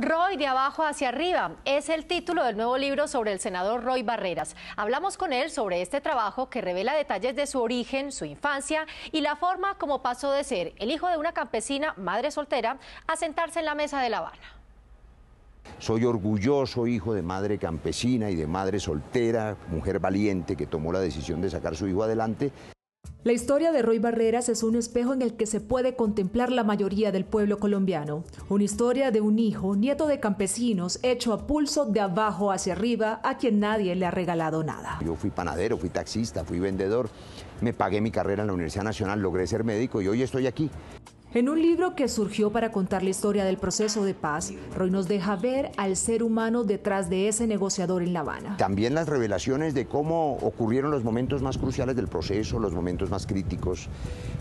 Roy de abajo hacia arriba es el título del nuevo libro sobre el senador Roy Barreras. Hablamos con él sobre este trabajo que revela detalles de su origen, su infancia y la forma como pasó de ser el hijo de una campesina, madre soltera, a sentarse en la mesa de La Habana. Soy orgulloso hijo de madre campesina y de madre soltera, mujer valiente que tomó la decisión de sacar su hijo adelante. La historia de Roy Barreras es un espejo en el que se puede contemplar la mayoría del pueblo colombiano. Una historia de un hijo, nieto de campesinos, hecho a pulso de abajo hacia arriba, a quien nadie le ha regalado nada. Yo fui panadero, fui taxista, fui vendedor, me pagué mi carrera en la Universidad Nacional, logré ser médico y hoy estoy aquí. En un libro que surgió para contar la historia del proceso de paz, Roy nos deja ver al ser humano detrás de ese negociador en La Habana. También las revelaciones de cómo ocurrieron los momentos más cruciales del proceso, los momentos más críticos,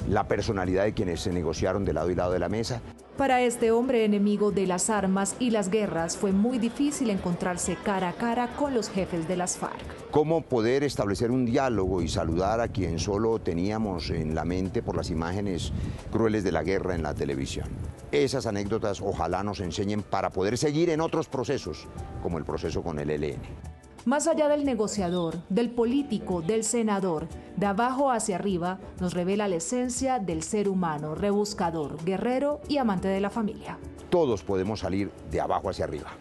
la personalidad de quienes se negociaron de lado y lado de la mesa. Para este hombre enemigo de las armas y las guerras fue muy difícil encontrarse cara a cara con los jefes de las FARC. ¿Cómo poder establecer un diálogo y saludar a quien solo teníamos en la mente por las imágenes crueles de la guerra en la televisión? Esas anécdotas ojalá nos enseñen para poder seguir en otros procesos, como el proceso con el ELN. Más allá del negociador, del político, del senador, de abajo hacia arriba, nos revela la esencia del ser humano, rebuscador, guerrero y amante de la familia. Todos podemos salir de abajo hacia arriba.